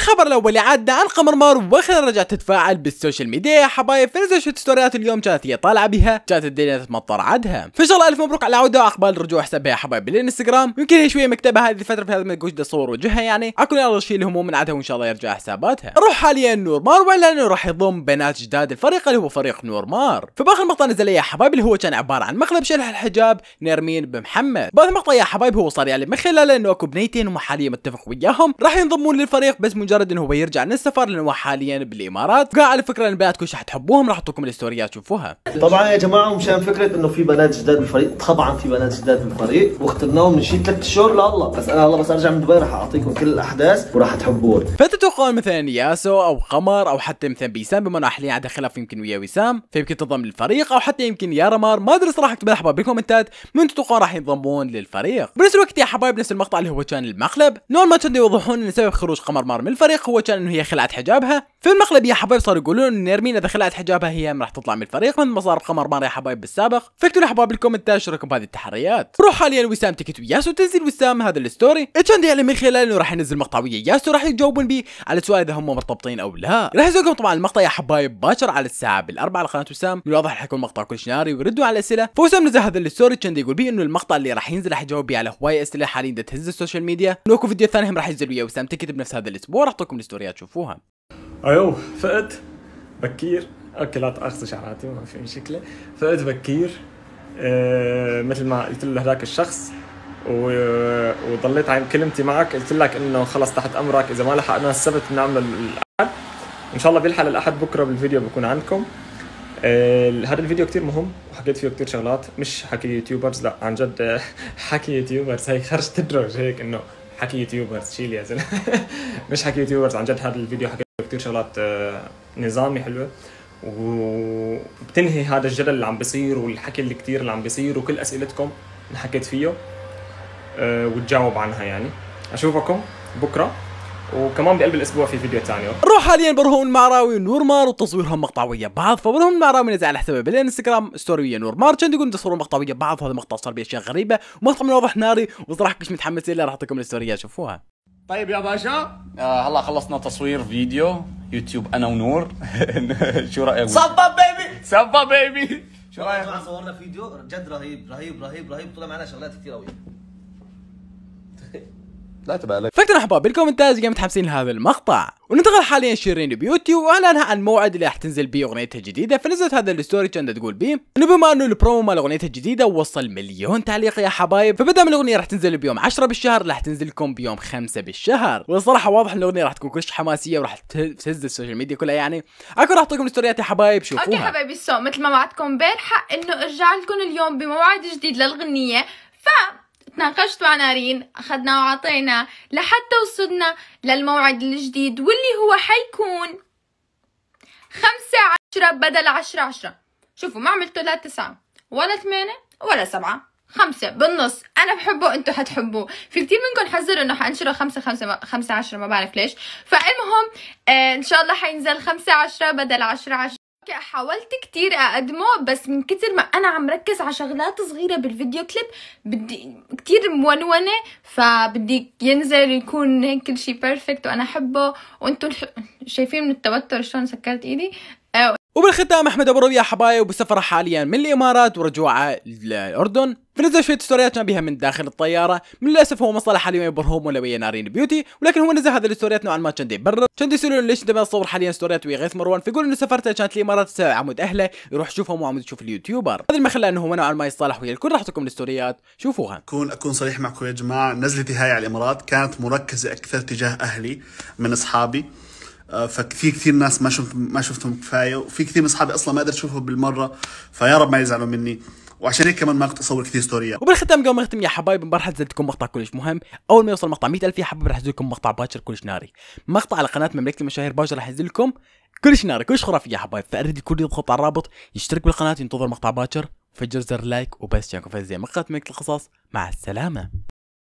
الخبر الاول عادنا قمر مار واخيرا رجعت تتفاعل بالسوشيال ميديا يا حبايب فنزل شوت ستوريات اليوم كانت هي طالعه بها كانت الدنيا تتمطر عدها فان شاء الله الف مبروك على العوده واقبال رجوع حسابها يا حبايب بالانستغرام يمكن هي شويه مكتبه هذه الفتره في هذا ما قوش صور وجهها يعني اكون يلا شيء هموم من عدها وان شاء الله يرجع حساباتها نروح حاليا نور مار ولا انه راح يضم بنات جداد الفريق اللي هو فريق نور مار فباخر مقطع نزل يا حبايب اللي هو كان عباره عن مقلب شلح الحجاب نرمين بمحمد بعد المقطع يا حبايب هو صار يعني من خلاله انه اكو بنيتين هم متفق وياهم راح ينضمون للفريق بس من مجرد انه هو بيرجع من السفر لانه هو حاليا بالامارات قاعد على فكره ان بناتكم رح حتحبوهم راح احطكم الاستوريات تشوفوها طبعا يا جماعه مشان فكره انه في بنات جداد بالفريق طبعا في بنات جداد بالفريق واخترناهم من شيء ثلاث شهور لله بس انا هلا بس ارجع من دبي راح اعطيكم كل الاحداث وراح تحبون فتتوقعون مثلا ياسو او قمر او حتى مثلا بيسام بما انه حاليا عندها خلاف يمكن ويا وسام فيمكن تنضم للفريق او حتى يمكن يا رمار ما ادري صراحه اكتب احباب بالكومنتات من تتوقعون راح ينضمون للفريق بنفس الوقت يا حبايب نفس المقطع اللي هو كان المقلب نوعا ما كانوا يوضحون ان سبب خروج قمر مار من الفريق هو كان انه هي خلعت حجابها فالمقلب يا حبايب صاروا يقولون ان نيرمين اذا خلعت حجابها هي راح تطلع من الفريق مثل ما صار بقمر مار يا حبايب بالسابق فاكتبوا حبايب بالكومنت تشاركوا بهذه التحريات روح حاليا وسام تكت وياس وتنزل وسام هذا الستوري كان يعلم من خلاله انه راح ينزل مقطع ويا ياس وراح يجاوبون به على سؤال اذا هم مرتبطين او لا راح يزوقكم طبعا المقطع يا حبايب باشر على الساعه بالاربع على قناه وسام من الواضح راح يكون مقطع كلش ناري ويردوا على الاسئله فوسام نزل هذا الستوري كان يقول به انه المقطع اللي راح ينزل راح يجاوب بيه على هواي اسئله حاليا تهز السوشيال ميديا نوكو فيديو ثاني راح ينزل ويا وسام تكت بنفس هذا الاسبوع راح اعطيكم الاستوريات شوفوها ايوه فقت بكير اوكي لا تاخذوا شعراتي ما في مشكله فقت بكير أه مثل ما قلت له هذاك الشخص وضليت عن كلمتي معك قلت لك انه خلص تحت امرك اذا ما لحقنا السبت نعمل الاحد ان شاء الله بيلحق الاحد بكره بالفيديو بكون عندكم آه هذا الفيديو كتير مهم وحكيت فيه كتير شغلات مش حكي يوتيوبرز لا عن جد آه، حكي يوتيوبرز هي خرجت تدرج هيك انه حكي يوتيوبرز شيل يا زلمه مش حكي يوتيوبرز عن جد هذا الفيديو حكى كثير شغلات آه، نظامي حلوه وبتنهي هذا الجدل اللي عم بيصير والحكي اللي كثير اللي عم بيصير وكل اسئلتكم اللي حكيت فيه آه، وتجاوب عنها يعني اشوفكم بكره وكمان بقلب الاسبوع في فيديو ثاني نروح حاليا برهون المعراوي ونورمار وتصويرهم مقطع ويا بعض فبرهون المعراوي نزل على حسابه بالانستغرام ستوري ويا نورمار كان يقول تصوروا مقطع ويا بعض وهذا المقطع صار باشياء غريبه ومقطع من واضح ناري وصراحه كلش متحمس له راح اعطيكم الاستوريات شوفوها طيب يا باشا آه هلا خلصنا تصوير فيديو يوتيوب انا ونور شو رايك صبا بيبي صبا بيبي شو رايك صورنا فيديو جد رهيب رهيب رهيب رهيب طلع معنا شغلات كثير قوي لا تبالك مشاهدينا احباب بالكومنتات قام متحمسين لهذا المقطع وننتقل حاليا شيرين بيوتي واعلانها عن موعد اللي راح تنزل بيه اغنيتها الجديده فنزلت هذا الستوري كانت تقول بيه انه بما انه البرومو مال اغنيتها الجديده وصل مليون تعليق يا حبايب فبدا من الاغنيه راح تنزل بيوم 10 بالشهر راح تنزل لكم بيوم 5 بالشهر والصراحه واضح ان الاغنيه راح تكون كلش حماسيه وراح تهز السوشيال ميديا كلها يعني اكو راح اعطيكم الستوريات يا حبايب شوفوها اوكي حبايبي السو مثل ما وعدتكم امبارحه انه ارجع لكم اليوم بموعد جديد للغنيه ف تناقشت مع نارين أخذنا وعطينا لحتى وصلنا للموعد الجديد واللي هو حيكون خمسة عشرة بدل عشرة عشرة شوفوا ما عملته لا تسعة ولا ثمانية ولا سبعة خمسة بالنص أنا بحبه أنتوا حتحبوه في كتير منكم حذر إنه حأنشره خمسة خمسة خمسة عشرة ما بعرف ليش فالمهم آه إن شاء الله حينزل خمسة عشرة بدل عشرة عشرة حاولت كتير اقدمه بس من كتر ما انا عم ركز على شغلات صغيره بالفيديو كليب بدي كتير مونونه فبدي ينزل يكون هيك كل شيء بيرفكت وانا احبه وانتم شايفين من التوتر شلون سكرت ايدي وبالختام احمد ابو ربيع حبايا وبسفره حاليا من الامارات ورجوعه للاردن فنزل شويه ستوريات ما بها من داخل الطياره من للاسف هو ما صلح حاليا يبرهم ولا ويا نارين بيوتي ولكن هو نزل هذه الستوريات نوعا ما كان يبرر كان يسالون ليش انت ما تصور حاليا ستوريات ويا غيث مروان فيقول انه سفرته كانت الامارات عمود اهله يروح يشوفهم وعمود يشوف اليوتيوبر هذا ما خلى انه هو نوعا ما يصالح ويا الكل راح تكون الستوريات شوفوها اكون اكون صريح معكم يا جماعه نزلتي هاي على الامارات كانت مركزه اكثر تجاه اهلي من اصحابي ففي كثير ناس ما شفت ما شفتهم كفايه وفي كثير من اصحابي اصلا ما قدرت اشوفهم بالمره فيا رب ما يزعلوا مني وعشان هيك كمان ما كنت اصور كثير ستوريات وبالختام قبل ما نختم يا حبايب امبارح انزل لكم مقطع كلش مهم اول ما يوصل مقطع 100000 يا حبايب راح انزل لكم مقطع باكر كلش ناري مقطع على قناه مملكه المشاهير باكر راح انزل لكم كلش ناري كلش خرافي يا حبايب فاريد الكل يضغط على الرابط يشترك بالقناه ينتظر مقطع باكر وفجر زر لايك وبس في زي مقطع مملكه القصص مع السلامه